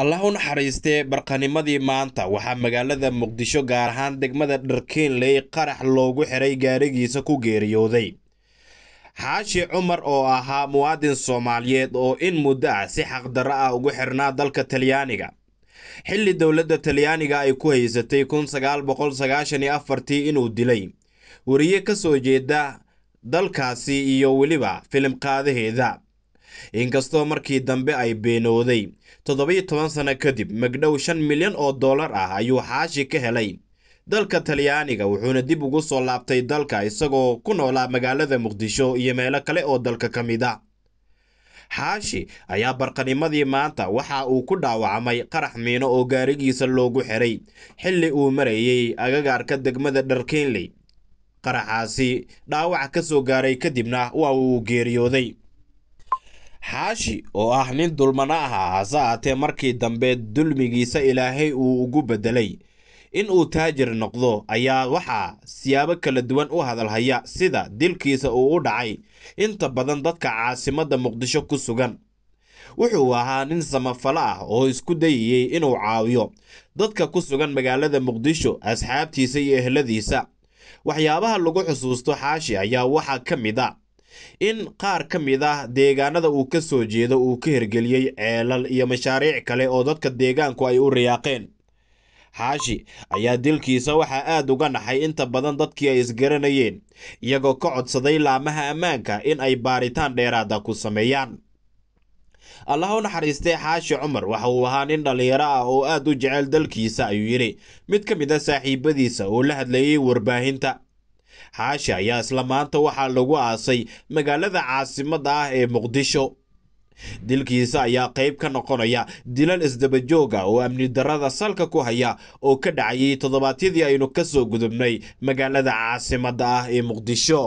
allah u naxariistee barqanimadii maanta waxaa magaalada muqdisho gaar ahaan degmada dharkeenley qarax loogu xiray gaarigiisa ku geeriyooday xaashi cumar oo ahaa muwaadin soomaaliyeed oo in muddo ah si xaqdarro ah ugu xirnaa dalka talyaaniga xilli dowladda talyaaniga ay ku haysatay tii inuu dilay wariye ka soo jeeda dalkaasi iyo weliba filimqaadaheeda inkastoo markii dambe ay beenooday toddobiyo toban sano kadib magdhow shan milyan oo dollar ah ayuu xaashi ka helay dalka talyaaniga wuxuuna dib ugu soo laabtay dalka isagoo ku noolaa magaalada muqdisho iyo meelo kale oo dalka ka mid a ah. xaashi ayaa barqanimadii maanta waxa uu ku dhaawacmay qarax miino oo gaarigiisa loogu xiray xilli uu marayey agagaarka degmada dharkinley qaraxaasi dhaawac ka soo gaaray kadibna waa uu geeriyooday xaashi oo ah nin dulmano ah hase haatee markii dambe dulmigiisa ilaahay uu ugu beddelay in uu taajir noqdo ayaa waxaa siyaabo kala duwan u hadalhaya sida dilkiisa uu u dhacay inta badan dadka caasimadda muqdisho ku sugan wuxuu ahaa nin samafalo ah oo isku dayayey inuu caawiyo dadka ku sugan magaalada muqdisho asxaabtiisa iyo ehladiisa waxyaabaha lagu xusuusto xaashi ayaa waxaa ka mid a ah in qaar ka mid ah deegaanada uu ka soo jeedo uu ka hirgeliyey ceelal iyo mashaariic kale oo dadka deegaanku ay u riyaaqeen xaashi ayaa dilkiisa waxaa aad uga naxay inta badan dadkii ay isgaranayeen iyagoo ka codsaday laamaha ammaanka in ay baaritaan dheeraada ku sameeyaan allah u naxariistee xaashi cumar waxa uu ahaa nin dhallinyaro ah oo aad u jecel dalkiisa ayuu yidhi mid ka mid a ah saaxiibadiisa oo la hadlayey warbaahinta xaashi ayaa isla maanta waxaa lagu aasay magaalada caasimada ah ee muqdisho dilkiisa ayaa qayb ka noqonaya dilal isdabajooga oo amni darada salka ku haya oo ka dhacayay toddobaadyadii aynu ka soo gudubnay magaalada caasimada ah ee muqdisho